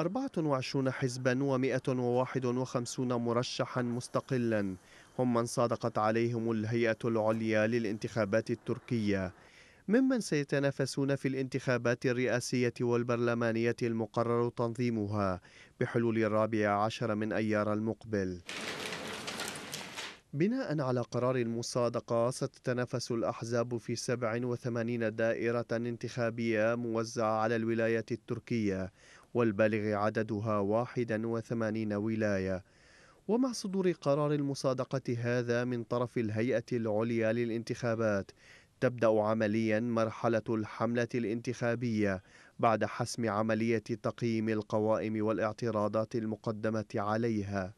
24 حزبا و151 مرشحا مستقلا هم من صادقت عليهم الهيئة العليا للانتخابات التركية ممن سيتنافسون في الانتخابات الرئاسية والبرلمانية المقرر تنظيمها بحلول الرابع عشر من أيار المقبل بناء على قرار المصادقة ستتنافس الأحزاب في 87 دائرة انتخابية موزعة على الولايات التركية والبالغ عددها 81 ولاية ومع صدور قرار المصادقة هذا من طرف الهيئة العليا للانتخابات تبدأ عمليا مرحلة الحملة الانتخابية بعد حسم عملية تقييم القوائم والاعتراضات المقدمة عليها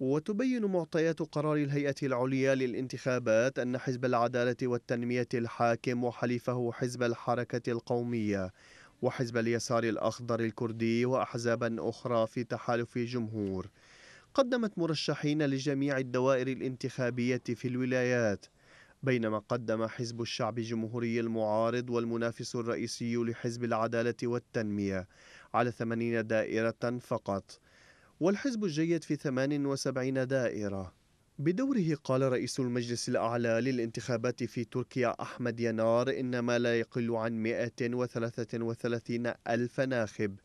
وتبين معطيات قرار الهيئة العليا للانتخابات أن حزب العدالة والتنمية الحاكم وحليفه حزب الحركة القومية وحزب اليسار الأخضر الكردي وأحزابا أخرى في تحالف جمهور قدمت مرشحين لجميع الدوائر الانتخابية في الولايات بينما قدم حزب الشعب الجمهوري المعارض والمنافس الرئيسي لحزب العدالة والتنمية على 80 دائرة فقط والحزب الجيد في 78 دائرة بدوره قال رئيس المجلس الأعلى للانتخابات في تركيا أحمد ينار إن ما لا يقل عن 133 ألف ناخب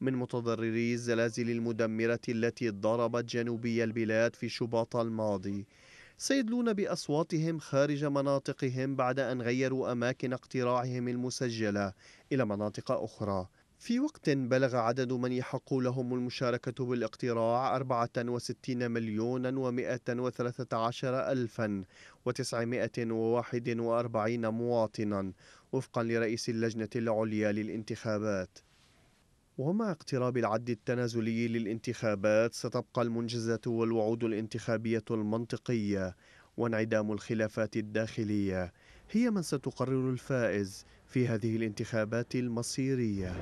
من متضرري الزلازل المدمرة التي ضربت جنوبي البلاد في شباط الماضي سيدلون بأصواتهم خارج مناطقهم بعد أن غيروا أماكن اقتراعهم المسجلة إلى مناطق أخرى في وقت بلغ عدد من يحق لهم المشاركة بالاقتراع 64 مليون و113 ألفا و941 مواطنا وفقا لرئيس اللجنة العليا للانتخابات ومع اقتراب العد التنازلي للانتخابات ستبقى المنجزة والوعود الانتخابية المنطقية وانعدام الخلافات الداخلية هي من ستقرر الفائز في هذه الانتخابات المصيرية